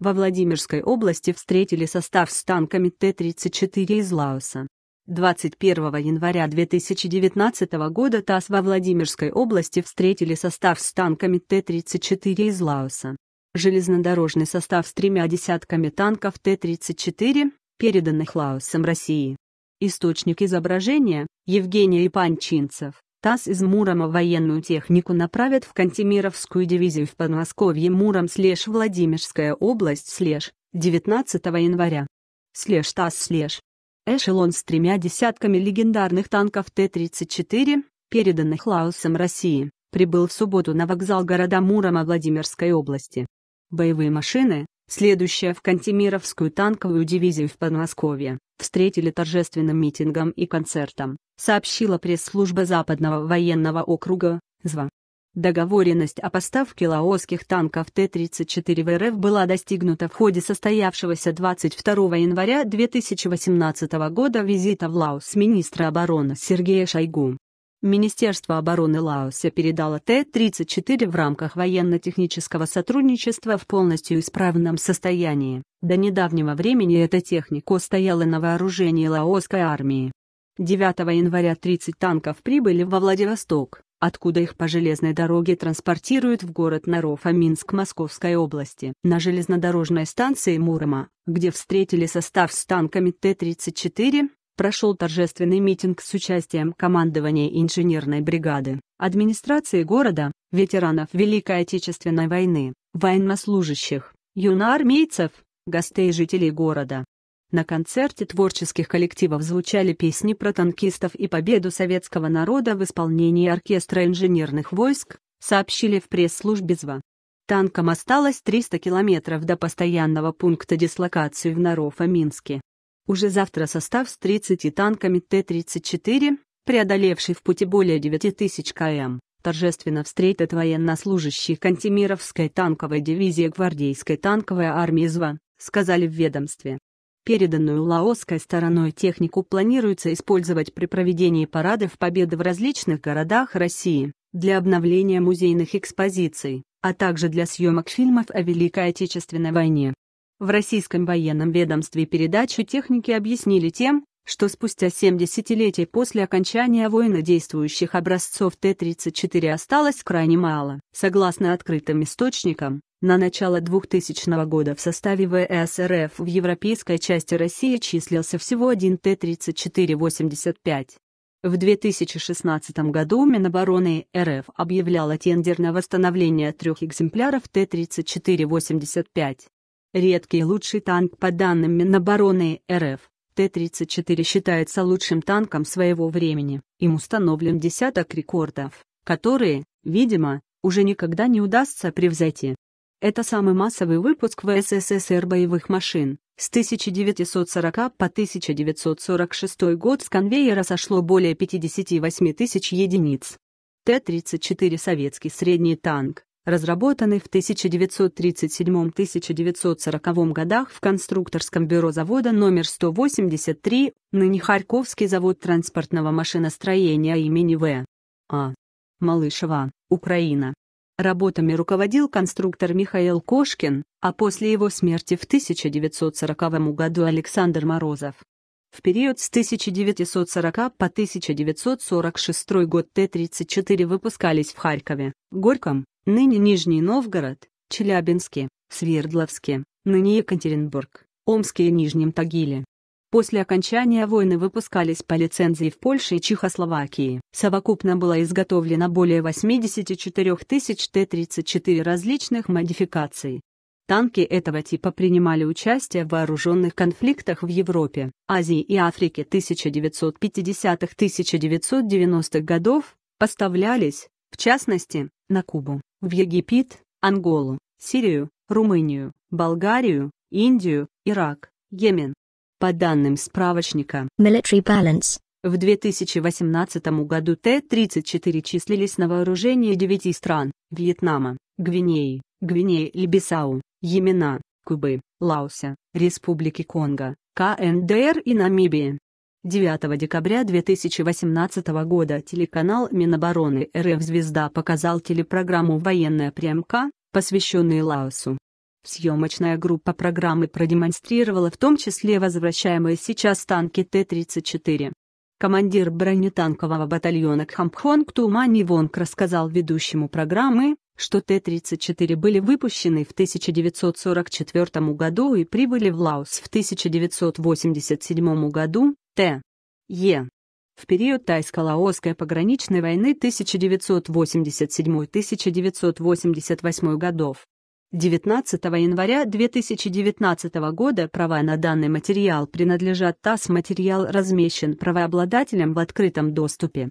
во Владимирской области встретили состав с танками Т-34 из Лаоса. 21 января 2019 года ТАСС во Владимирской области встретили состав с танками Т-34 из Лаоса. Железнодорожный состав с тремя десятками танков Т-34, переданных Лаосом России. Источник изображения – Евгений Ипанчинцев. ТАСС из Мурома военную технику направят в Кантемировскую дивизию в Подмосковье Муром слеж Владимирская область слеж 19 января. Слеж ТАСС слеж. Эшелон с тремя десятками легендарных танков Т-34, переданных Лаусом России, прибыл в субботу на вокзал города Мурома Владимирской области. Боевые машины, следующая в Кантемировскую танковую дивизию в Подмосковье, встретили торжественным митингом и концертом, сообщила пресс-служба Западного военного округа, ЗВА. Договоренность о поставке лаосских танков Т-34 в РФ была достигнута в ходе состоявшегося 22 января 2018 года визита в Лаос министра обороны Сергея Шойгу. Министерство обороны Лаоса передало Т-34 в рамках военно-технического сотрудничества в полностью исправном состоянии. До недавнего времени эта техника стояла на вооружении лаосской армии. 9 января 30 танков прибыли во Владивосток, откуда их по железной дороге транспортируют в город Нарофа Минск Московской области. На железнодорожной станции Мурома, где встретили состав с танками Т-34, прошел торжественный митинг с участием командования инженерной бригады, администрации города, ветеранов Великой Отечественной войны, военнослужащих, юноармейцев, гостей и жителей города. На концерте творческих коллективов звучали песни про танкистов и победу советского народа в исполнении оркестра инженерных войск, сообщили в пресс-службе ЗВА. Танкам осталось 300 километров до постоянного пункта дислокации в Нарофа-Минске. Уже завтра состав с 30 танками Т-34, преодолевший в пути более 9000 км, торжественно встретит военнослужащих Кантемировской танковой дивизии гвардейской танковой армии ЗВА, сказали в ведомстве. Переданную лаосской стороной технику планируется использовать при проведении парадов победы в различных городах России, для обновления музейных экспозиций, а также для съемок фильмов о Великой Отечественной войне. В российском военном ведомстве передачу техники объяснили тем, что спустя 7 десятилетий после окончания войны действующих образцов Т-34 осталось крайне мало. Согласно открытым источникам, на начало 2000 года в составе ВСРФ в европейской части России числился всего один Т-34-85. В 2016 году Минобороны РФ объявляла тендер на восстановление трех экземпляров Т-34-85. Редкий лучший танк по данным Минобороны РФ. Т-34 считается лучшим танком своего времени. Им установлен десяток рекордов, которые, видимо, уже никогда не удастся превзойти. Это самый массовый выпуск в СССР боевых машин. С 1940 по 1946 год с конвейера сошло более 58 тысяч единиц. Т-34 советский средний танк, разработанный в 1937-1940 годах в конструкторском бюро завода номер 183, ныне Харьковский завод транспортного машиностроения имени В. А. Малышева, Украина. Работами руководил конструктор Михаил Кошкин, а после его смерти в 1940 году Александр Морозов. В период с 1940 по 1946 год Т-34 выпускались в Харькове, Горьком, ныне Нижний Новгород, Челябинске, Свердловске, ныне Екатеринбург, Омске и Нижнем Тагиле. После окончания войны выпускались по лицензии в Польше и Чехословакии. Совокупно было изготовлено более 84 тысяч Т-34 различных модификаций. Танки этого типа принимали участие в вооруженных конфликтах в Европе, Азии и Африке 1950-1990-х годов, поставлялись, в частности, на Кубу, в Египет, Анголу, Сирию, Румынию, Болгарию, Индию, Ирак, Йемен. По данным справочника Military Balance, в 2018 году Т-34 числились на вооружении 9 стран – Вьетнама, Гвинеи, Гвинеи и Бисау, Йемена, Кубы, Лаоса, Республики Конго, КНДР и Намибии. 9 декабря 2018 года телеканал Минобороны РФ «Звезда» показал телепрограмму «Военная прямка», посвященную Лаосу. Съемочная группа программы продемонстрировала в том числе возвращаемые сейчас танки Т-34. Командир бронетанкового батальона Кхампхонг Тумани Вонг рассказал ведущему программы, что Т-34 были выпущены в 1944 году и прибыли в Лаос в 1987 году, Т. Е. В период тайско-лаосской пограничной войны 1987-1988 годов 19 января 2019 года права на данный материал принадлежат ТАСС. Материал размещен правообладателем в открытом доступе.